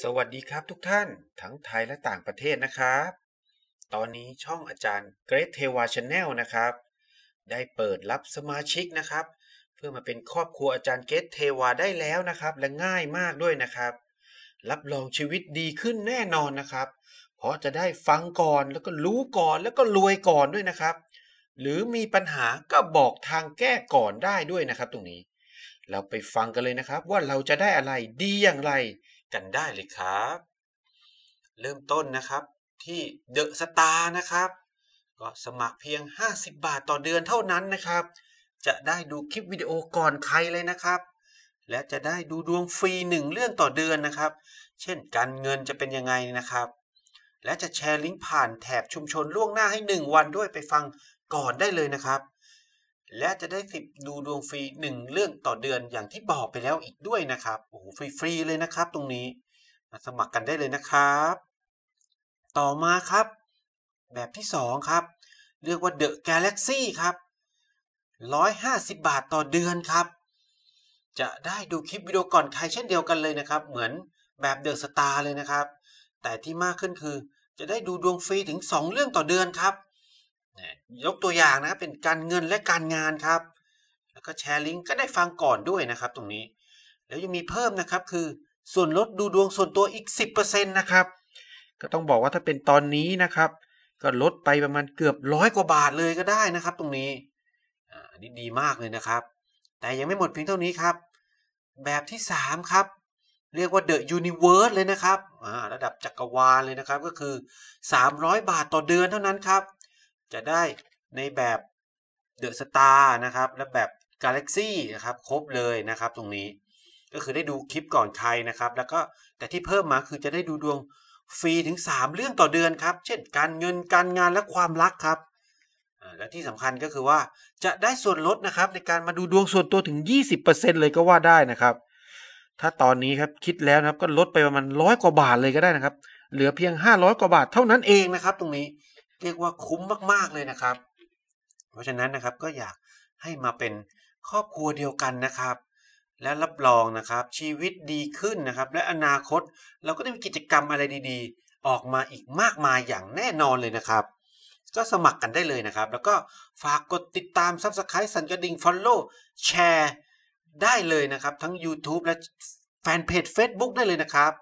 สวัสดีครับทุกท่าน ทั้งไทยและต่างประเทศนะครับ ตอนนี้ช่องอาจารย์เกรทเทวาชาแนลนะครับ ได้เปิดรับสมาชิกนะครับ เพื่อมาเป็นครอบครัวอาจารย์เกรทเทวาได้แล้วนะครับ และง่ายมากด้วยนะครับ รับรองชีวิตดีขึ้นแน่นอนนะครับ เพราะจะได้ฟังก่อนแล้วก็รู้ก่อนแล้วก็รวยก่อนด้วยนะครับ หรือมีปัญหาก็บอกทางแก้ก่อนได้ด้วยนะครับตรงนี้เราไปฟังกันเลยนะครับว่าเราจะได้อะไรดีอย่างไรกันได้เลยครับ เริ่มต้นนะครับที่เดอะสตาร์นะครับ ก็สมัครเพียง 50 บาทต่อเดือนเท่านั้นนะครับ จะได้ดูคลิปวิดีโอก่อนใครเลยนะครับ และจะได้ดูดวงฟรีหนึ่งเรื่องต่อเดือนนะครับ เช่นการเงินจะเป็นยังไงนะครับ และจะแชร์ลิงก์ผ่านแถบชุมชนล่วงหน้าให้ 1 วันด้วยไปฟังก่อนได้เลยนะครับและจะได้สิบดูดวงฟรีหนึ่งเรื่องต่อเดือนอย่างที่บอกไปแล้วอีกด้วยนะครับโอ้โหฟรีๆเลยนะครับตรงนี้ มาสมัครกันได้เลยนะครับ ต่อมาครับ แบบที่สองครับ เรียกว่าเดอะกาแล็กซี่ครับ 150 บาทต่อเดือนครับ จะได้ดูคลิปวิดีโอก่อนใครเช่นเดียวกันเลยนะครับ เหมือนแบบเดอะสตาร์เลยนะครับ แต่ที่มากขึ้นคือจะได้ดูดวงฟรีถึง 2 เรื่องต่อเดือนครับยกตัวอย่างนะครับเป็นการเงินและการงานครับ แล้วก็แชร์ลิงก์ก็ได้ฟังก่อนด้วยนะครับตรงนี้ แล้วยังมีเพิ่มนะครับคือส่วนลดดูดวงส่วนตัวอีก10%นะครับก็ต้องบอกว่าถ้าเป็นตอนนี้นะครับ ก็ลดไปประมาณเกือบร้อยกว่าบาทเลยก็ได้นะครับตรงนี้อันนี้ดีมากเลยนะครับ แต่ยังไม่หมดเพียงเท่านี้ครับ แบบที่ 3 ครับ เรียกว่าเดอะยูนิเวิร์สเลยนะครับระดับจักกรวาลเลยนะครับ ก็คือ 300 บาทต่อเดือนเท่านั้นครับจะได้ในแบบเดอะสตาร์นะครับ และแบบกาแล็กซี่นะครับครบเลยนะครับ ตรงนี้ ก็คือได้ดูคลิปก่อนใครนะครับ แล้วก็แต่ที่เพิ่มมาคือจะได้ดูดวงฟรีถึง 3 เรื่องต่อเดือนครับ เช่นการเงินการงานและความรักครับและที่สำคัญก็คือว่าจะได้ส่วนลดนะครับ ในการมาดูดวงส่วนตัวถึง 20%เลยก็ว่าได้นะครับ ถ้าตอนนี้ครับคิดแล้วนะครับก็ลดไปประมาณร้อยกว่าบาทเลยก็ได้นะครับ เหลือเพียง 500 กว่า บาทเท่านั้นเองนะครับ ตรงนี้เรียกว่าคุ้มมากๆเลยนะครับ เพราะฉะนั้นนะครับก็อยากให้มาเป็นครอบครัวเดียวกันนะครับ และรับรองนะครับ ชีวิตดีขึ้นนะครับ และอนาคตเราก็ได้มีกิจกรรมอะไรดี ๆ ออกมาอีกมากมายอย่างแน่นอนเลยนะครับ ก็สมัครกันได้เลยนะครับ แล้วก็ฝากกดติดตาม Subscribe สั่นกระดิ่ง Follow แชร์ได้เลยนะครับ ทั้ง YouTube และแฟนเพจ Facebook ได้เลยนะครับ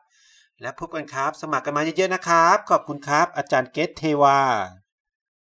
และพบกันครับ สมัครกันมาเยอะๆนะครับ ขอบคุณครับ อาจารย์เกตเทวา